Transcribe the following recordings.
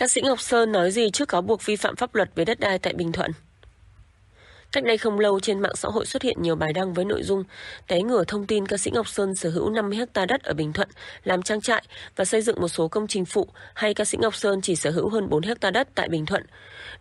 Ca sĩ Ngọc Sơn nói gì trước cáo buộc vi phạm pháp luật về đất đai tại Bình Thuận? Cách đây không lâu trên mạng xã hội xuất hiện nhiều bài đăng với nội dung té ngửa thông tin ca sĩ Ngọc Sơn sở hữu 50 hecta đất ở Bình Thuận làm trang trại và xây dựng một số công trình phụ hay ca sĩ Ngọc Sơn chỉ sở hữu hơn 4 hecta đất tại Bình Thuận.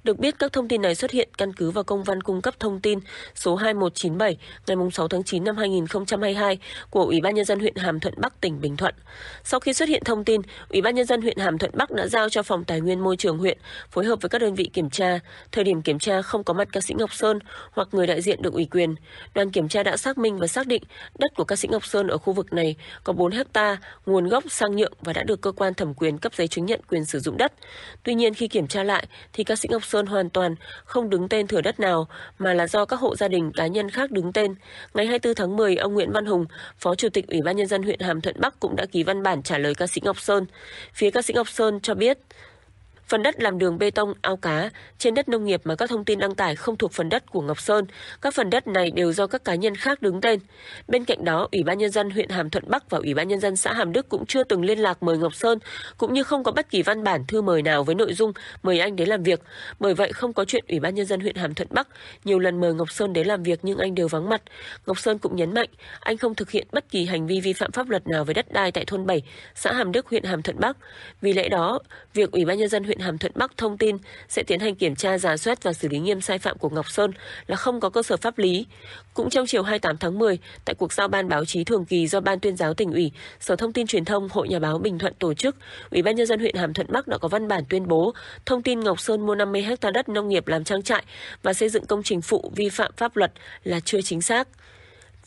Được biết các thông tin này xuất hiện căn cứ vào công văn cung cấp thông tin số 2197 ngày 6 tháng 9 năm 2022 của Ủy ban nhân dân huyện Hàm Thuận Bắc tỉnh Bình Thuận. Sau khi xuất hiện thông tin, Ủy ban nhân dân huyện Hàm Thuận Bắc đã giao cho phòng Tài nguyên Môi trường huyện phối hợp với các đơn vị kiểm tra. Thời điểm kiểm tra không có mặt ca sĩ Ngọc Sơn, hoặc người đại diện được ủy quyền. Đoàn kiểm tra đã xác minh và xác định đất của ca sĩ Ngọc Sơn ở khu vực này có 4 hecta, nguồn gốc sang nhượng và đã được cơ quan thẩm quyền cấp giấy chứng nhận quyền sử dụng đất. Tuy nhiên khi kiểm tra lại thì ca sĩ Ngọc Sơn hoàn toàn không đứng tên thửa đất nào mà là do các hộ gia đình cá nhân khác đứng tên. Ngày 24 tháng 10, ông Nguyễn Văn Hùng, Phó Chủ tịch Ủy ban nhân dân huyện Hàm Thuận Bắc cũng đã ký văn bản trả lời ca sĩ Ngọc Sơn. Phía ca sĩ Ngọc Sơn cho biết phần đất làm đường bê tông ao cá trên đất nông nghiệp mà các thông tin đăng tải không thuộc phần đất của Ngọc Sơn. Các phần đất này đều do các cá nhân khác đứng tên. Bên cạnh đó, Ủy ban nhân dân huyện Hàm Thuận Bắc và Ủy ban nhân dân xã Hàm Đức cũng chưa từng liên lạc mời Ngọc Sơn cũng như không có bất kỳ văn bản thư mời nào với nội dung mời anh đến làm việc. Bởi vậy không có chuyện Ủy ban nhân dân huyện Hàm Thuận Bắc nhiều lần mời Ngọc Sơn đến làm việc nhưng anh đều vắng mặt. Ngọc Sơn cũng nhấn mạnh anh không thực hiện bất kỳ hành vi vi phạm pháp luật nào với đất đai tại thôn 7, xã Hàm Đức, huyện Hàm Thuận Bắc. Vì lẽ đó, việc Ủy ban nhân dân huyện huyện Hàm Thuận Bắc thông tin sẽ tiến hành kiểm tra giả soát và xử lý nghiêm sai phạm của Ngọc Sơn là không có cơ sở pháp lý. Cũng trong chiều 28 tháng 10, tại cuộc giao ban báo chí thường kỳ do Ban tuyên giáo tỉnh ủy, Sở Thông tin Truyền thông, Hội Nhà báo Bình Thuận tổ chức, Ủy ban nhân dân huyện Hàm Thuận Bắc đã có văn bản tuyên bố thông tin Ngọc Sơn mua 50 ha đất nông nghiệp làm trang trại và xây dựng công trình phụ vi phạm pháp luật là chưa chính xác.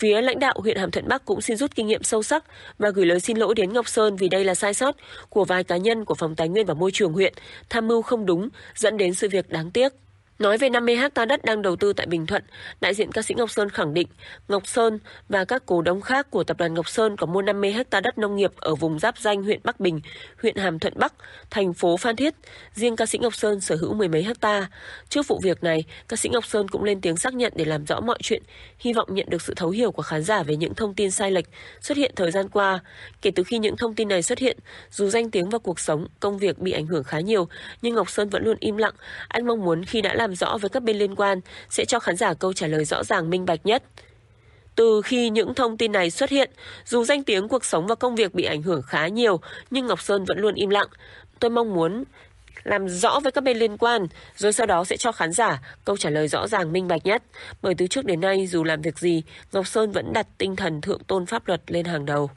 Phía lãnh đạo huyện Hàm Thuận Bắc cũng xin rút kinh nghiệm sâu sắc và gửi lời xin lỗi đến Ngọc Sơn vì đây là sai sót của vài cá nhân của Phòng Tài nguyên và Môi trường huyện, tham mưu không đúng dẫn đến sự việc đáng tiếc. Nói về 50 ha đất đang đầu tư tại Bình Thuận, đại diện ca sĩ Ngọc Sơn khẳng định Ngọc Sơn và các cổ đông khác của tập đoàn Ngọc Sơn có mua 50 ha đất nông nghiệp ở vùng giáp danh huyện Bắc Bình, huyện Hàm Thuận Bắc, thành phố Phan Thiết. Riêng ca sĩ Ngọc Sơn sở hữu mười mấy hecta. Trước vụ việc này, ca sĩ Ngọc Sơn cũng lên tiếng xác nhận để làm rõ mọi chuyện, hy vọng nhận được sự thấu hiểu của khán giả về những thông tin sai lệch xuất hiện thời gian qua. Kể từ khi những thông tin này xuất hiện, dù danh tiếng và cuộc sống, công việc bị ảnh hưởng khá nhiều, nhưng Ngọc Sơn vẫn luôn im lặng. Anh mong muốn khi đã làm làm rõ với các bên liên quan sẽ cho khán giả câu trả lời rõ ràng minh bạch nhất. Từ khi những thông tin này xuất hiện, dù danh tiếng cuộc sống và công việc bị ảnh hưởng khá nhiều, nhưng Ngọc Sơn vẫn luôn im lặng. Tôi mong muốn làm rõ với các bên liên quan, rồi sau đó sẽ cho khán giả câu trả lời rõ ràng minh bạch nhất. Bởi từ trước đến nay, dù làm việc gì, Ngọc Sơn vẫn đặt tinh thần thượng tôn pháp luật lên hàng đầu.